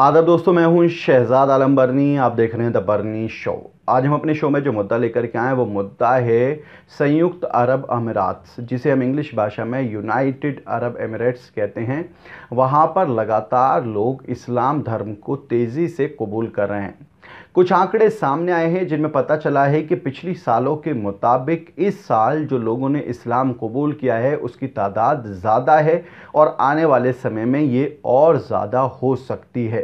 आदर दोस्तों मैं हूं शहजाद आलम बर्नी आप देख रहे हैं द बर्नी शो आज हम अपने शो में जो मुद्दा लेकर के आए वो मुद्दा है संयुक्त अरब अमीरात जिसे हम इंग्लिश भाषा में यूनाइटेड अरब एमिरेट्स कहते हैं वहाँ पर लगातार लोग इस्लाम धर्म को तेज़ी से कबूल कर रहे हैं कुछ आंकड़े सामने आए हैं जिनमें पता चला है कि पिछली सालों के मुताबिक इस साल जो लोगों ने इस्लाम कबूल किया है उसकी तादाद ज़्यादा है और आने वाले समय में ये और ज़्यादा हो सकती है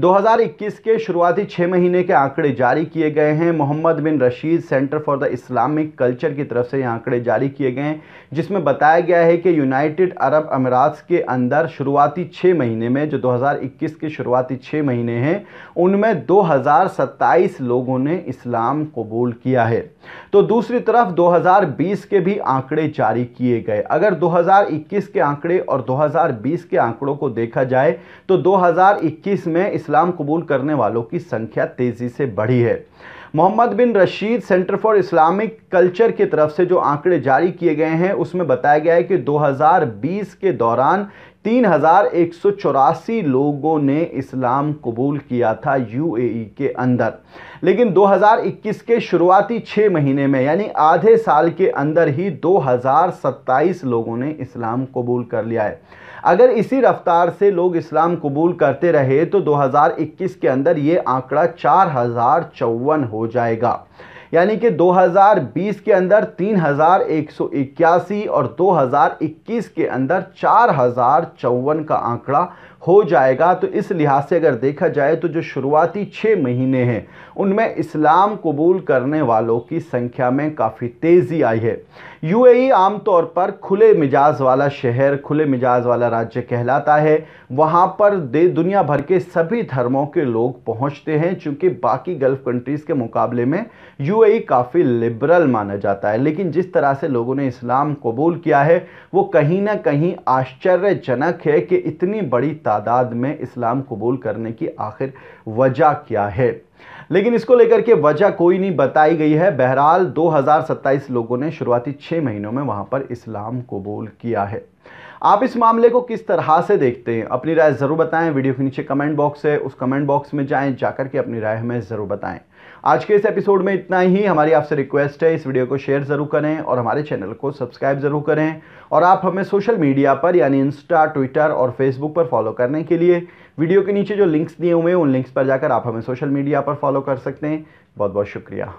2021 के शुरुआती छः महीने के आंकड़े जारी किए गए हैं Mohammed bin Rashid centre for the Islamic culture की तरफ से ये आंकड़े जारी किए गए हैं जिसमें बताया गया है कि यूनाइटेड अरब अमीरात के अंदर शुरुआती छः महीने में जो 2021 के शुरुआती छः महीने हैं उनमें दो लोगों ने इस्लाम कबूल किया है तो दूसरी तरफ दो के भी आंकड़े जारी किए गए अगर दो के आंकड़े और दो के आंकड़ों को देखा जाए तो दो में इस्लाम कबूल करने वालों की संख्या तेज़ी से बढ़ी है Mohammed bin Rashid centre for Islamic culture की तरफ से जो आंकड़े जारी किए गए हैं उसमें बताया गया है कि 2020 के दौरान तीन हज़ार एक सौ चौरासी लोगों ने इस्लाम कबूल किया था यूएई के अंदर लेकिन 2021 के शुरुआती छः महीने में यानी आधे साल के अंदर ही सत्ताईस लोगों ने इस्लाम कबूल कर लिया है अगर इसी रफ्तार से लोग इस्लाम कबूल करते रहे तो 2021 के अंदर ये आंकड़ा चार हो जाएगा यानी कि 2020 के अंदर तीन और 2021 के अंदर चार का आंकड़ा हो जाएगा तो इस लिहाज से अगर देखा जाए तो जो शुरुआती छः महीने हैं उनमें इस्लाम कबूल करने वालों की संख्या में काफ़ी तेज़ी आई है यूएई आमतौर पर खुले मिजाज वाला शहर खुले मिजाज वाला राज्य कहलाता है वहाँ पर दे दुनिया भर के सभी धर्मों के लोग पहुँचते हैं चूँकि बाकी गल्फ़ कंट्रीज़ के मुकाबले में यू काफ़ी लिबरल माना जाता है लेकिन जिस तरह से लोगों ने इस्लाम कबूल किया है वो कहीं ना कहीं आश्चर्यजनक है कि इतनी बड़ी तादाद में इस्लाम कबूल करने की आखिर वजह क्या है लेकिन इसको लेकर के वजह कोई नहीं बताई गई है बहरहाल 2027 लोगों ने शुरुआती छः महीनों में वहाँ पर इस्लाम कबूल किया है आप इस मामले को किस तरह से देखते हैं अपनी राय ज़रूर बताएं वीडियो के नीचे कमेंट बॉक्स है उस कमेंट बॉक्स में जाएं जाकर के अपनी राय हमें ज़रूर बताएं आज के इस एपिसोड में इतना ही हमारी आपसे रिक्वेस्ट है इस वीडियो को शेयर ज़रूर करें और हमारे चैनल को सब्सक्राइब ज़रूर करें और आप हमें सोशल मीडिया पर यानी इंस्टा ट्विटर और फेसबुक पर फॉलो करने के लिए वीडियो के नीचे जो लिंक्स दिए हुए हैं उन लिंक्स पर जाकर आप हमें सोशल मीडिया पर फॉलो फॉलो कर सकते हैं बहुत बहुत शुक्रिया